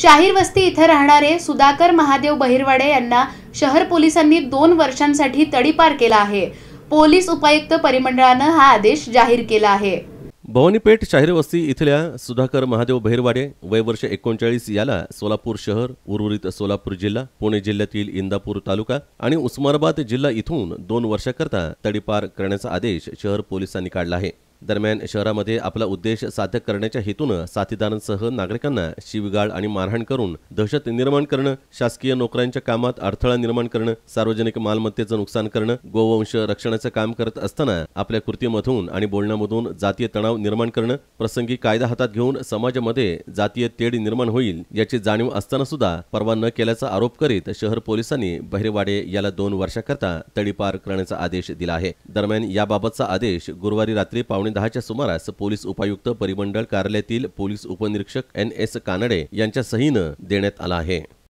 शाहीर वस्ती इथं राहणारे सुधाकर महादेव बहिरवाडे यांना शहर पोलिसांनी दोन वर्षांसाठी तडीपार केला आहे पोलीस उपायुक्त परिमंडळानं हा आदेश जाहीर केला आहे भवानीपेठ शाहीर वस्ती इथल्या सुधाकर महादेव बहिरवाडे वय वर्ष एकोणचाळीस याला सोलापूर शहर उर्वरित सोलापूर जिल्हा पुणे जिल्ह्यातील इंदापूर तालुका आणि उस्मानाबाद जिल्हा इथून दोन वर्षाकरता तडीपार करण्याचा आदेश शहर पोलिसांनी काढला आहे दरम्यान शहरामध्ये आपला उद्देश साध्य करण्याच्या हेतूनं साथीदारांसह नागरिकांना शिवगाळ आणि मारहाण करून दहशत निर्माण करणं शासकीय नोकऱ्यांच्या कामात अडथळा निर्माण करणं सार्वजनिक मालमत्तेचं नुकसान करणं गोवंश रक्षणाचं काम करत असताना आपल्या कृतीमधून आणि बोलण्यामधून जातीय तणाव निर्माण करणं प्रसंगी कायदा हातात घेऊन समाजामध्ये जातीय तेढ निर्माण होईल याची जाणीव असताना सुद्धा परवा न केल्याचा आरोप करीत शहर पोलिसांनी बहिरवाडे याला दोन वर्षाकरता तडीपार करण्याचा आदेश दिला आहे दरम्यान याबाबतचा आदेश गुरुवारी रात्री पावणे दहाच्या सुमारास पोलीस उपायुक्त परिमंडळ कार्यालयातील पोलीस उपनिरीक्षक एन एस कानडे यांच्या सहीनं देण्यात आला आहे